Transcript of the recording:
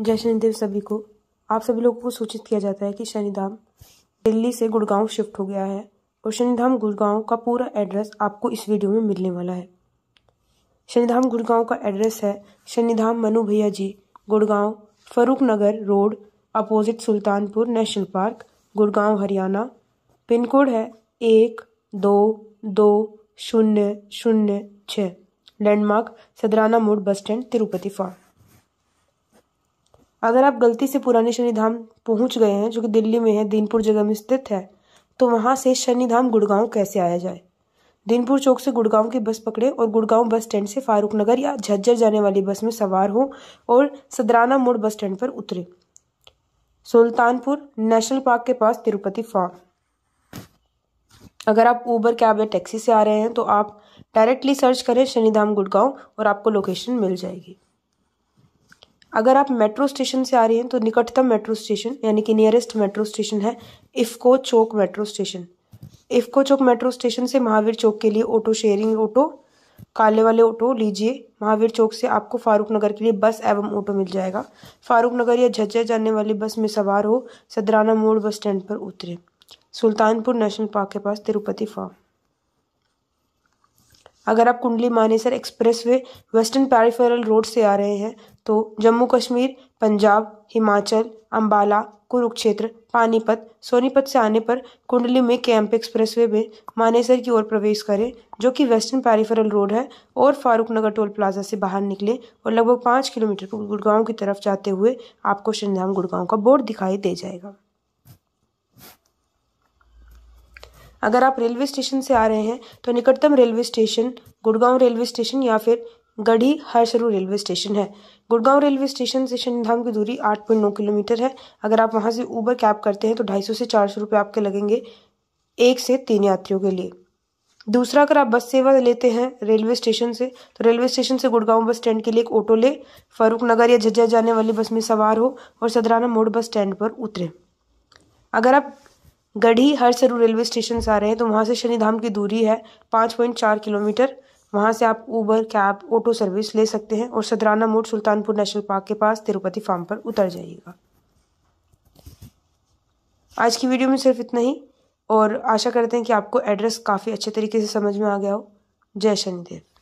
जय शनिदेव सभी को आप सभी लोगों को सूचित किया जाता है कि शनिधाम दिल्ली से गुड़गांव शिफ्ट हो गया है और शनिधाम गुड़गांव का पूरा एड्रेस आपको इस वीडियो में मिलने वाला है शनिधाम गुड़गांव का एड्रेस है शनिधाम मनु भैया ji Gurgaon Farrukh Nagar road opposite Sultanpur national park Gurgaon Haryana pin code है एक दो दो शून्य शून्य छः लैंडमार्क सदराना मोड़ बस स्टैंड तिरुपति फार्म अगर आप गलती से पुराने शनिधाम पहुंच पहुँच गए हैं जो कि दिल्ली में है दीनपुर जगह में स्थित है तो वहाँ से शनिधाम गुड़गांव कैसे आया जाए दीनपुर चौक से गुड़गांव की बस पकड़े और गुड़गांव बस स्टैंड से फारूक नगर या झज्जर जाने वाली बस में सवार हो और सदराना मोड़ बस स्टैंड पर उतरे सुल्तानपुर नेशनल पार्क के पास तिरुपति फार्म अगर आप ऊबर कैब या टैक्सी से आ रहे हैं तो आप डायरेक्टली सर्च करें शनिधाम गुड़गांव और आपको लोकेशन मिल जाएगी अगर आप मेट्रो स्टेशन से आ रही हैं तो निकटतम मेट्रो स्टेशन यानी कि नियरेस्ट मेट्रो स्टेशन है IFFCO Chowk metro station IFFCO Chowk metro station से महावीर चौक के लिए ऑटो शेयरिंग ऑटो काले वाले ऑटो लीजिए महावीर चौक से आपको फारूक नगर के लिए बस एवं ऑटो मिल जाएगा फारूक नगर या झज्जर जाने वाली बस में सवार हो सदराना मोड़ बस स्टैंड पर उतरे सुल्तानपुर नेशनल पार्क के पास तिरुपति फार्म अगर आप Kundli Manesar expressway western peripheral road से आ रहे हैं तो जम्मू कश्मीर पंजाब हिमाचल अम्बाला कुरुक्षेत्र पानीपत सोनीपत से आने पर कुंडली में कैंप एक्सप्रेसवे में मानेसर की ओर प्रवेश करें जो कि वेस्टर्न पैरिफेरल रोड है और फारूक नगर टोल प्लाजा से बाहर निकले और लगभग पाँच किलोमीटर गुड़गांव की तरफ जाते हुए आपको श्रीधाम गुड़गांव का बोर्ड दिखाई दे जाएगा अगर आप रेलवे स्टेशन से आ रहे हैं तो निकटतम railway station Gurgaon railway station या फिर गढ़ी हरसरू रेलवे स्टेशन है गुड़गांव रेलवे स्टेशन से शनिधाम की दूरी आठ पॉइंट नौ किलोमीटर है अगर आप वहाँ से ऊबर कैब करते हैं तो ढाई सौ से चार सौ रुपये आपके लगेंगे एक से तीन यात्रियों के लिए दूसरा अगर आप बस सेवा लेते हैं रेलवे स्टेशन से तो रेलवे स्टेशन से गुड़गांव बस स्टैंड के लिए एक ऑटो ले फारूक नगर या झज्जा जाने वाली बस में सवार हो और सदराना मोड़ बस स्टैंड पर उतरें अगर आप गढ़ी हरसरू रेलवे स्टेशन से आ रहे हैं तो वहाँ से शनिधाम की दूरी है पाँच पॉइंट चार किलोमीटर वहाँ से आप ऊबर कैब ऑटो सर्विस ले सकते हैं और सदराना मोड़ सुल्तानपुर नेशनल पार्क के पास तिरुपति फार्म पर उतर जाइएगा आज की वीडियो में सिर्फ इतना ही और आशा करते हैं कि आपको एड्रेस काफ़ी अच्छे तरीके से समझ में आ गया हो जय शनिदेव